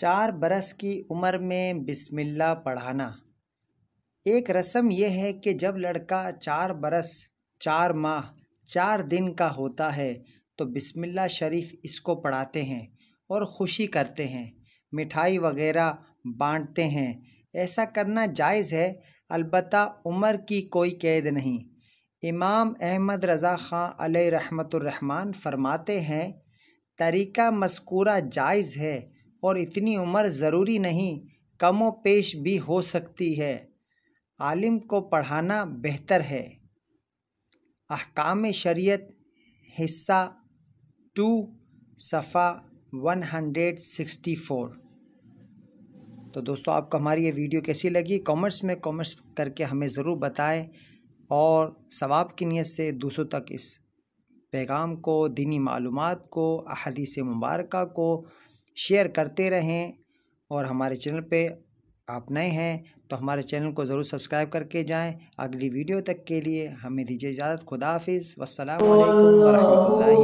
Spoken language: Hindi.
चार बरस की उम्र में बिस्मिल्लाह पढ़ाना एक रस्म यह है कि जब लड़का चार बरस चार माह चार दिन का होता है तो बिस्मिल्लाह शरीफ इसको पढ़ाते हैं और खुशी करते हैं मिठाई वगैरह बांटते हैं ऐसा करना जायज़ है अलबत्ता उम्र की कोई कैद नहीं इमाम अहमद रज़ा ख़ान रहमतुर्रहमान फरमाते हैं तरीका मस्कूरा जायज़ है और इतनी उम्र ज़रूरी नहीं कमो पेश भी हो सकती है आलिम को पढ़ाना बेहतर है अहकाम शरीयत हिस्सा टू सफ़ा 164 तो दोस्तों आपको हमारी ये वीडियो कैसी लगी कॉमर्स में कॉमर्स करके हमें ज़रूर बताएं और सवाब की नीयत से दूसरों तक इस पैगाम को दीनी मालूम को अहदीस मुबारक को शेयर करते रहें और हमारे चैनल पे आप नए हैं तो हमारे चैनल को ज़रूर सब्सक्राइब करके जाएं अगली वीडियो तक के लिए हमें दीजिए इजाज़त खुदा हाफिज़ वसलम